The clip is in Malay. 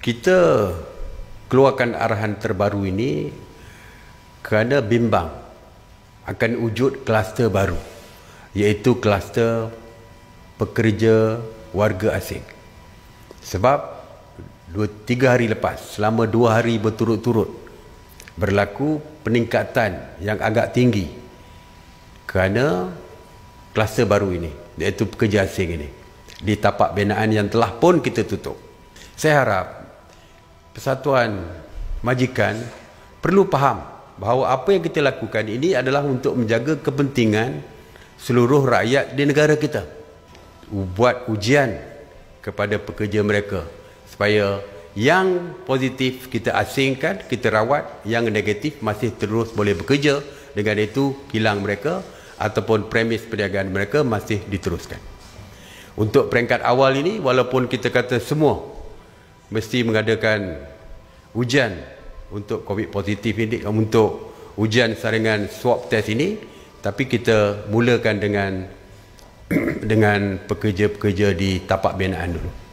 kita keluarkan arahan terbaru ini kerana bimbang akan wujud kluster baru iaitu kluster pekerja warga asing sebab dua, tiga hari lepas selama dua hari berturut-turut berlaku peningkatan yang agak tinggi kerana kluster baru ini iaitu pekerja asing ini di tapak binaan yang telah pun kita tutup saya harap persatuan majikan perlu faham bahawa apa yang kita lakukan ini adalah untuk menjaga kepentingan seluruh rakyat di negara kita. Buat ujian kepada pekerja mereka supaya yang positif kita asingkan, kita rawat, yang negatif masih terus boleh bekerja dengan itu kilang mereka ataupun premis perniagaan mereka masih diteruskan. Untuk peringkat awal ini walaupun kita kata semua mesti mengadakan ujian untuk COVID positif ini untuk ujian saringan swab test ini tapi kita mulakan dengan dengan pekerja-pekerja di tapak binaan dulu.